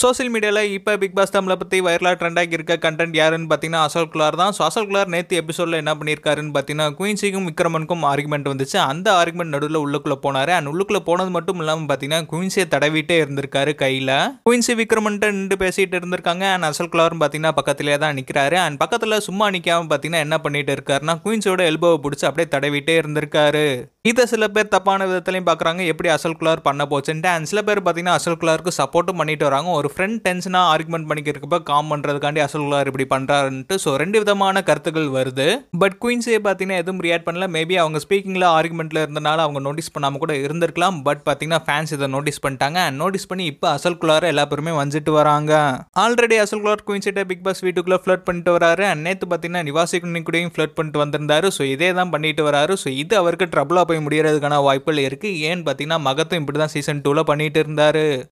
social மீடியாவில் இப்போ big pass தமிழை பற்றி வைரலாக ட்ரெண்டாகி இருக்க கண்டென்ட் யாருன்னு பார்த்தீங்கன்னா அசோல் குலார் தான் ஸோ அசோல் குலார் நேற்று எபிசோடில் என்ன பண்ணியிருக்காருன்னு பார்த்தீங்கன்னா குயின்சிக்கும் விக்ரமனுக்கும் ஆர்குமெண்ட் வந்துச்சு அந்த ஆர்குமெண்ட் நடுவில் உள்ளுக்குள்ளே போனார் அண்ட் உள்ளுக்குள்ளே போனது மட்டும் இல்லாமல் பார்த்தீங்கன்னா குயின்சியை தடவிட்டே இருந்திருக்காரு கையில் குயின்சி விக்ரமன்ட்டு நின்று பேசிகிட்டு இருந்திருக்காங்க அண்ட் அசல் குலார்னு பார்த்தீங்கன்னா பக்கத்திலே தான் நிற்கிறாரு அண்ட் பக்கத்தில் சும்மா நிற்காமல் பார்த்தீங்கன்னா என்ன பண்ணிட்டு இருக்காருன்னா குயின்ஸோட எல்போவை பிடிச்சி அப்படியே தடவிட்டே இருந்திருக்காரு இதை சில பேர் தப்பான விதத்துலையும் பார்க்குறாங்க எப்படி அசல் குலார் பண்ண போச்சுன்ட்டு அண்ட் சில பேர் பார்த்தீங்கன்னா அசல் குலாருக்கு சப்போர்ட்டும் பண்ணிட்டு வராங்க ஒரு ஃப்ரெண்ட் டென்ஷனாக ஆர்குமெண்ட் பண்ணிக்கிறப்ப காம் பண்ணுறதுக்காண்டி அசல் குலார் இப்படி பண்ணுறாருன்ட்டு ஸோ ரெண்டு விதமான கருத்துக்கள் வருது பட் குயின்ஸே பார்த்தீங்கன்னா எதுவும் ரியாக்ட் பண்ணல மேபி அவங்க ஸ்பீக்கிங்கில் ஆர்குமெண்ட்டில் இருந்தனால அவங்க நோட்டீஸ் பண்ணாமல் கூட இருந்திருக்கலாம் பட் பார்த்தீங்கன்னா ஃபேன்ஸ் இதை நோட்டீஸ் பண்ணிட்டாங்க அண்ட் நோட்டீஸ் பண்ணி இப்போ அசல் குலாரை எல்லா பேருமே வந்துட்டு வராங்க ஆல்ரெடி அசல் குலார் குயின்ஸ்கிட்ட பிக் பாஸ் வீட்டுக்குள்ளே ஃப்ளட் பண்ணிட்டு வராரு அண்ட் நேற்று பார்த்தீங்கன்னா நிவாசி கூடயும் ஃப்ளட் பண்ணிட்டு வந்திருந்தாரு ஸோ இதே தான் பண்ணிட்டு வராரு ஸோ இது அவருக்கு ட்ரபுளாக போய் போய் முடியறதுக்கான வாய்ப்புகள் இருக்குது ஏன்னு பார்த்தீங்கன்னா மகத்தும் இப்படி தான் சீசன் டூவில் பண்ணிகிட்டு இருந்தார்